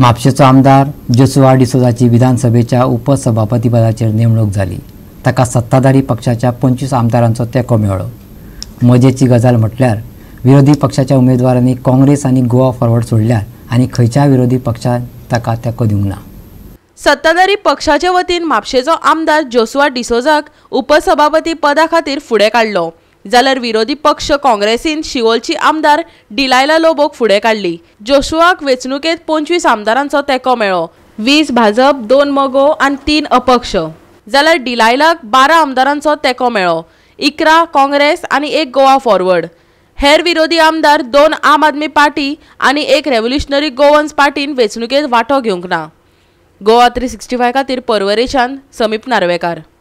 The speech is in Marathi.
म्हापशेचो आमदार जोसुआ डिसोजाची विधानसभेच्या उपसभापतीपदाचेर नेमणूक झाली ताका सत्ताधारी पक्षाच्या पंचवीस आमदारांचो तेको मेळ्ळो मजेची गजाल म्हटल्यार विरोधी पक्षाच्या उमेदवारांनी काँग्रेस आणि गोवा फॉरवर्ड सोडल्यात आणि खंयच्याय विरोधी पक्षान ताका तेंको दिवंक ना सत्ताधारी पक्षाच्या वतीन म्हापशेचो आमदार जोसुआ डिसोजाक उपसभापती पदा खातीर फुडें काडलो जाल्यार विरोधी पक्ष काँग्रेसीन शिवोलची आमदार डिलायला लोबोक फुडें काडली जोशुआक वेंचणुकेंत पंचवीस आमदारांचो तेंको मेळ्ळो वीस भाजप दोन मगो आनी तीन अपक्ष जाल्यार डिलायलाक बारा आमदारांचो तेंको मेळ्ळो इकरा काँग्रेस आनी एक गोवा फॉरवर्ड हेर विरोधी आमदार दोन आम आदमी पार्टी आनी एक रेव्होल्युशनरी गोवन्स पार्टीन वेंचणुकेत वांटो घेवंक ना गोवा थ्री सिक्स्टी फाय खातीर परवरेच्यान समीप नार्वेकार